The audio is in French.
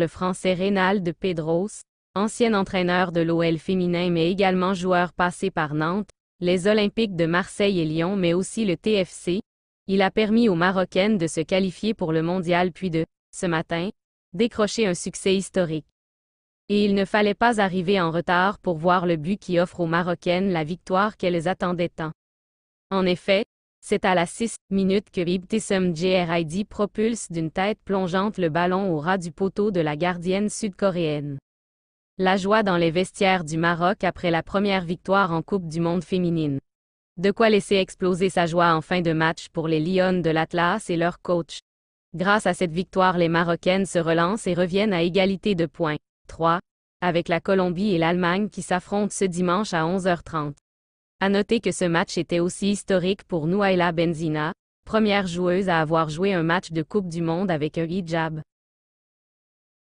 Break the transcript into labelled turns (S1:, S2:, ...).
S1: le Français de Pedros, ancien entraîneur de l'OL féminin mais également joueur passé par Nantes, les Olympiques de Marseille et Lyon mais aussi le TFC, il a permis aux Marocaines de se qualifier pour le mondial puis de, ce matin, décrocher un succès historique. Et il ne fallait pas arriver en retard pour voir le but qui offre aux Marocaines la victoire qu'elles attendaient tant. En effet, c'est à la 6 minute que Ibtissum Jrid propulse d'une tête plongeante le ballon au ras du poteau de la gardienne sud-coréenne. La joie dans les vestiaires du Maroc après la première victoire en Coupe du monde féminine. De quoi laisser exploser sa joie en fin de match pour les lions de l'Atlas et leur coach. Grâce à cette victoire, les Marocaines se relancent et reviennent à égalité de points. 3. Avec la Colombie et l'Allemagne qui s'affrontent ce dimanche à 11h30. À noter que ce match était aussi historique pour Nouaïla Benzina, première joueuse à avoir joué un match de Coupe du Monde avec un hijab.